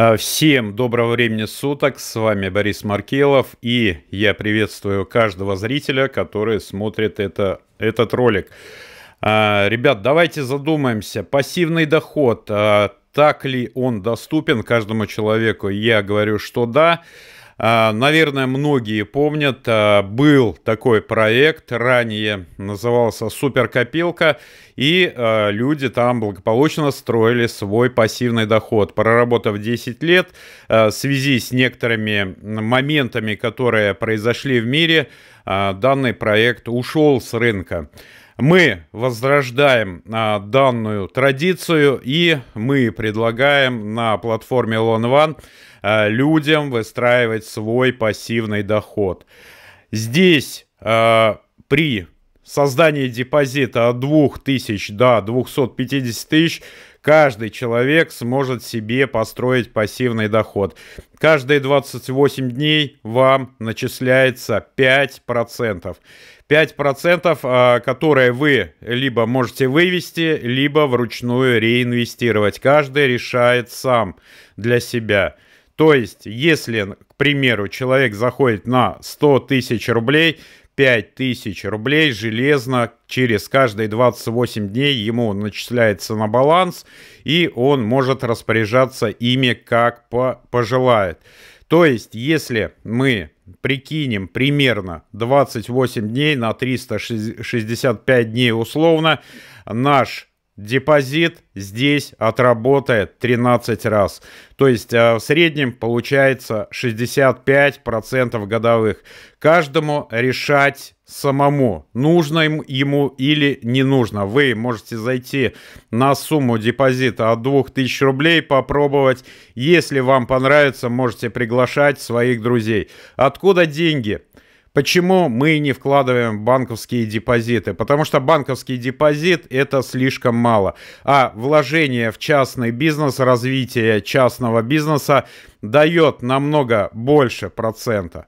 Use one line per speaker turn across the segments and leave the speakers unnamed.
А, всем доброго времени суток, с вами Борис Маркелов, и я приветствую каждого зрителя, который смотрит это, этот ролик. А, ребят, давайте задумаемся, пассивный доход, а, так ли он доступен каждому человеку? Я говорю, что да. А, наверное, многие помнят, а, был такой проект ранее, назывался «Суперкопилка», и а, люди там благополучно строили свой пассивный доход. Проработав 10 лет, в связи с некоторыми моментами, которые произошли в мире, данный проект ушел с рынка. Мы возрождаем а, данную традицию и мы предлагаем на платформе Loan а, людям выстраивать свой пассивный доход. Здесь а, при создании депозита от 2000 до 250 тысяч каждый человек сможет себе построить пассивный доход. Каждые 28 дней вам начисляется 5%. 5%, а, которые вы либо можете вывести, либо вручную реинвестировать. Каждый решает сам для себя. То есть, если, к примеру, человек заходит на 100 тысяч рублей, 5000 рублей железно через каждые 28 дней ему начисляется на баланс, и он может распоряжаться ими как по пожелает. То есть, если мы прикинем примерно 28 дней на 365 дней условно, наш Депозит здесь отработает 13 раз. То есть э, в среднем получается 65% годовых. Каждому решать самому, нужно ему или не нужно. Вы можете зайти на сумму депозита от 2000 рублей, попробовать. Если вам понравится, можете приглашать своих друзей. Откуда деньги? Деньги. Почему мы не вкладываем банковские депозиты? Потому что банковский депозит это слишком мало. А вложение в частный бизнес, развитие частного бизнеса дает намного больше процента.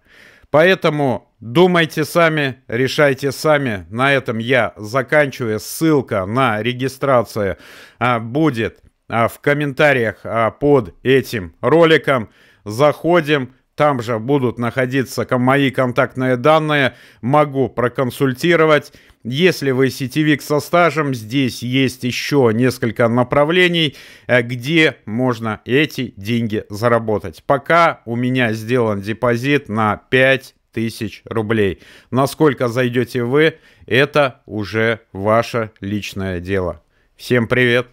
Поэтому думайте сами, решайте сами. На этом я заканчиваю. Ссылка на регистрацию а, будет а, в комментариях а, под этим роликом. Заходим там же будут находиться мои контактные данные, могу проконсультировать. Если вы сетевик со стажем, здесь есть еще несколько направлений, э, где можно эти деньги заработать. Пока у меня сделан депозит на 5 тысяч рублей. Насколько зайдете вы, это уже ваше личное дело. Всем привет!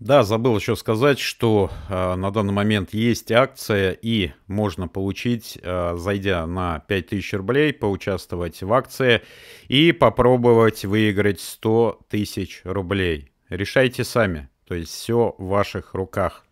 Да, забыл еще сказать, что э, на данный момент есть акция и можно получить, э, зайдя на 5000 рублей, поучаствовать в акции и попробовать выиграть 100 тысяч рублей. Решайте сами, то есть все в ваших руках.